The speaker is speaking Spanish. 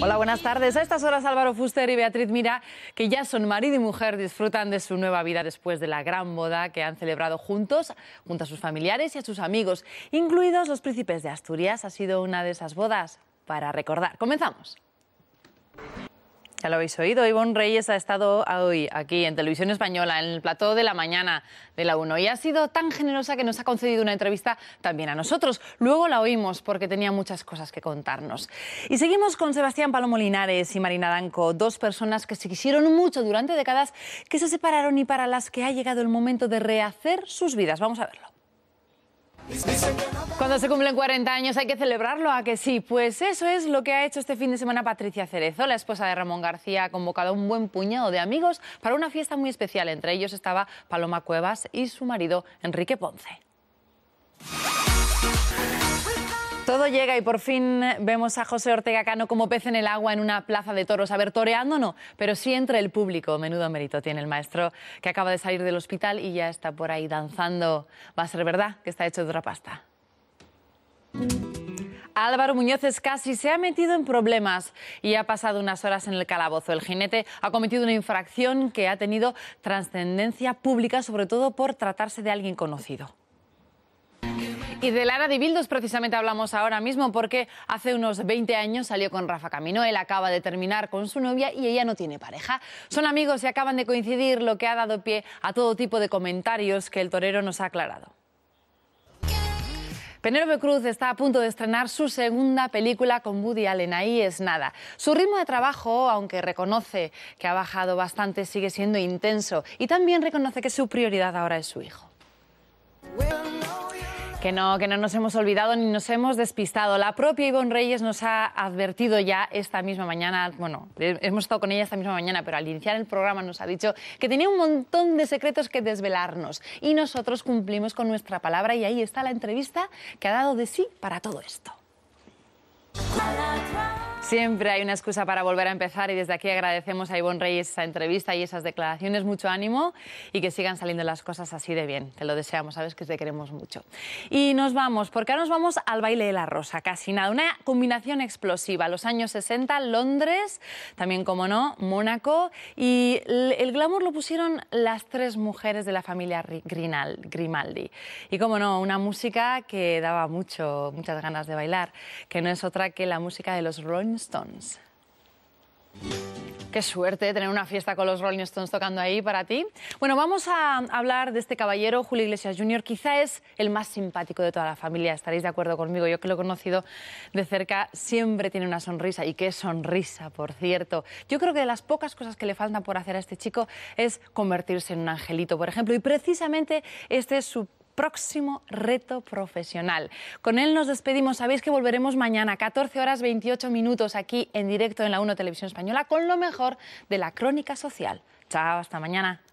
Hola, buenas tardes. A estas horas Álvaro Fuster y Beatriz Mira, que ya son marido y mujer, disfrutan de su nueva vida después de la gran boda que han celebrado juntos, junto a sus familiares y a sus amigos, incluidos los príncipes de Asturias. Ha sido una de esas bodas para recordar. Comenzamos. Ya lo habéis oído, Ivonne Reyes ha estado hoy aquí en Televisión Española, en el plató de la mañana de la 1 y ha sido tan generosa que nos ha concedido una entrevista también a nosotros. Luego la oímos porque tenía muchas cosas que contarnos. Y seguimos con Sebastián Palomolinares y Marina Danco, dos personas que se quisieron mucho durante décadas, que se separaron y para las que ha llegado el momento de rehacer sus vidas. Vamos a verlo. Cuando se cumplen 40 años hay que celebrarlo, ¿a que sí? Pues eso es lo que ha hecho este fin de semana Patricia Cerezo. La esposa de Ramón García ha convocado a un buen puñado de amigos para una fiesta muy especial. Entre ellos estaba Paloma Cuevas y su marido Enrique Ponce. Todo llega y por fin vemos a José Ortega Cano como pez en el agua en una plaza de toros. A ver, toreando no, pero sí entre el público. Menudo mérito tiene el maestro que acaba de salir del hospital y ya está por ahí danzando. Va a ser verdad que está hecho de otra pasta. Álvaro Muñoz casi, se ha metido en problemas y ha pasado unas horas en el calabozo. El jinete ha cometido una infracción que ha tenido trascendencia pública, sobre todo por tratarse de alguien conocido. Y de Lara de Bildos precisamente hablamos ahora mismo porque hace unos 20 años salió con Rafa Camino. Él acaba de terminar con su novia y ella no tiene pareja. Son amigos y acaban de coincidir, lo que ha dado pie a todo tipo de comentarios que el torero nos ha aclarado. Penélope Cruz está a punto de estrenar su segunda película con Woody Allen, ahí es nada. Su ritmo de trabajo, aunque reconoce que ha bajado bastante, sigue siendo intenso y también reconoce que su prioridad ahora es su hijo. Que no, que no nos hemos olvidado ni nos hemos despistado. La propia Ivonne Reyes nos ha advertido ya esta misma mañana, bueno, eh, hemos estado con ella esta misma mañana, pero al iniciar el programa nos ha dicho que tenía un montón de secretos que desvelarnos y nosotros cumplimos con nuestra palabra y ahí está la entrevista que ha dado de sí para todo esto. Siempre hay una excusa para volver a empezar y desde aquí agradecemos a Ivonne Reyes esa entrevista y esas declaraciones. Mucho ánimo y que sigan saliendo las cosas así de bien. Te lo deseamos, sabes que te queremos mucho. Y nos vamos, porque ahora nos vamos al baile de la rosa, casi nada. Una combinación explosiva. Los años 60, Londres, también como no, Mónaco. Y el glamour lo pusieron las tres mujeres de la familia Grimaldi. Y como no, una música que daba mucho, muchas ganas de bailar, que no es otra que la música de los Rolling Stones. Qué suerte tener una fiesta con los Rolling Stones tocando ahí para ti. Bueno, vamos a hablar de este caballero, Julio Iglesias Jr. Quizá es el más simpático de toda la familia, estaréis de acuerdo conmigo. Yo que lo he conocido de cerca, siempre tiene una sonrisa. Y qué sonrisa, por cierto. Yo creo que de las pocas cosas que le faltan por hacer a este chico es convertirse en un angelito, por ejemplo. Y precisamente este es su próximo reto profesional. Con él nos despedimos. Sabéis que volveremos mañana, 14 horas 28 minutos, aquí en directo en la UNO Televisión Española, con lo mejor de la crónica social. Chao, hasta mañana.